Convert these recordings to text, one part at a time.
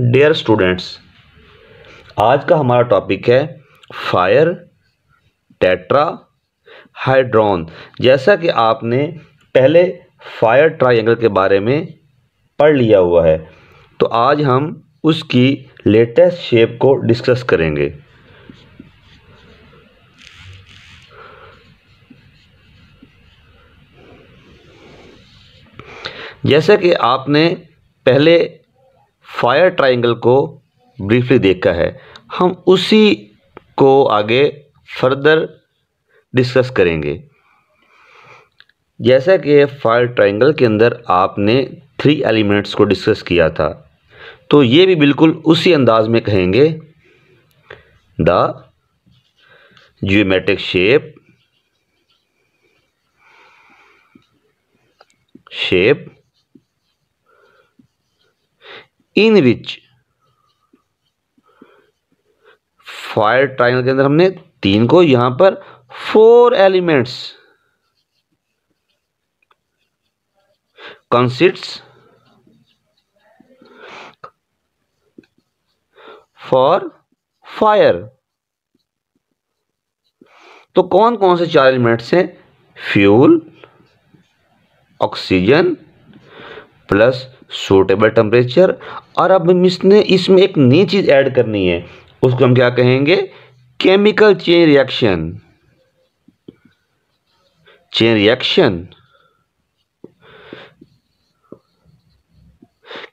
dear students आज का हमारा टॉपिक है फायर टेट्रा हाइड्रॉन जैसा कि आपने पहले फायर ट्रायंगल के बारे में पढ़ लिया हुआ है तो आज हम उसकी लेटेस्ट शेप को डिस्कस करेंगे जैसा कि आपने पहले फायर ट्राइंगल को ब्रीफली देखा है हम उसी को आगे फर्दर डिस्कस करेंगे जैसा कि फायर ट्राइंगल के अंदर आपने थ्री एलिमेंट्स को डिस्कस किया था तो ये भी बिल्कुल उसी अंदाज में कहेंगे the geometric shape shape in which fire triangle के अंदर हमने तीन को यहां पर four elements consists for fire तो कौन कौन से चार एलिमेंट्स हैं fuel oxygen plus suitable temperature और अब हम इसने इसमें एक नई चीज़ ऐड करनी है उसको हम क्या कहेंगे chemical chain reaction chain reaction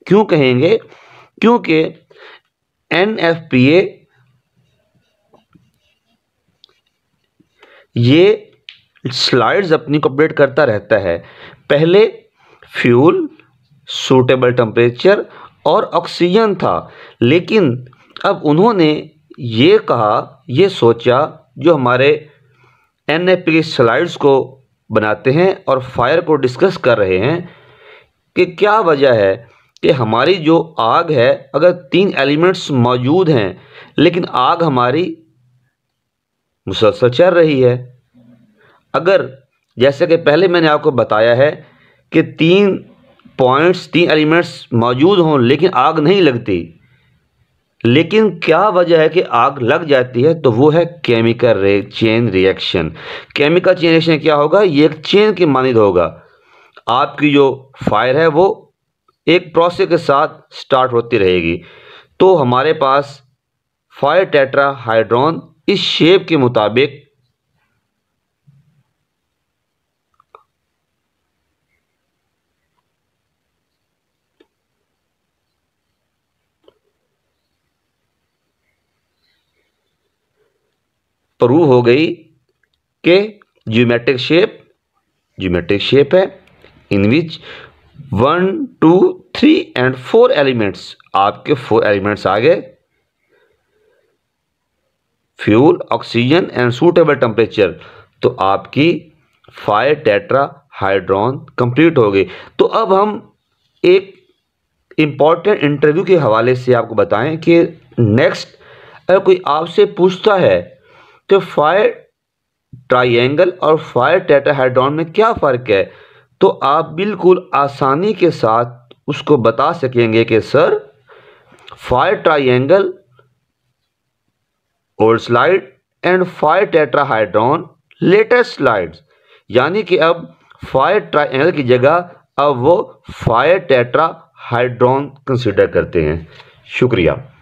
क्यों कहेंगे क्योंकि एन एफ पी ए ये स्लाइड्स अपनी को अपडेट करता रहता है पहले फ्यूल सूटेबल टेम्परेचर और ऑक्सीजन था लेकिन अब उन्होंने ये कहा ये सोचा जो हमारे एन एफ पी स्लाइड्स को बनाते हैं और फायर को डिस्कस कर रहे हैं कि क्या वजह है कि हमारी जो आग है अगर तीन एलिमेंट्स मौजूद हैं लेकिन आग हमारी मुसलसल चल रही है अगर जैसे कि पहले मैंने आपको बताया है कि तीन पॉइंट्स तीन एलिमेंट्स मौजूद हों लेकिन आग नहीं लगती लेकिन क्या वजह है कि आग लग जाती है तो वो है केमिकल रे chain reaction chemical chain reaction क्या होगा ये एक चेन के मानद होगा आपकी जो फायर है वो एक प्रोसेस के साथ स्टार्ट होती रहेगी तो हमारे पास फायर टेट्रा हाइड्रॉन इस शेप के मुताबिक प्रूव हो गई कि ज्योमेट्रिक शेप ज्योमेट्रिक शेप है in which one two three and four elements आपके फोर एलिमेंट्स आ गए fuel oxygen and suitable temperature तो आपकी फाइव टेट्रा हाइड्रॉन कंप्लीट हो गई तो अब हम एक इम्पॉर्टेंट इंटरव्यू के हवाले से आपको बताएं कि नेक्स्ट अगर कोई आपसे पूछता है तो फायर ट्राइंगल और फायर हाइड्रॉन में क्या फ़र्क है तो आप बिल्कुल आसानी के साथ उसको बता सकेंगे कि sir fire triangle old slide and fire tetrahedron latest slides यानी कि अब फायर ट्राइंगल की जगह अब वो फायर टेट्राहाइड्रॉन कंसिडर करते हैं शुक्रिया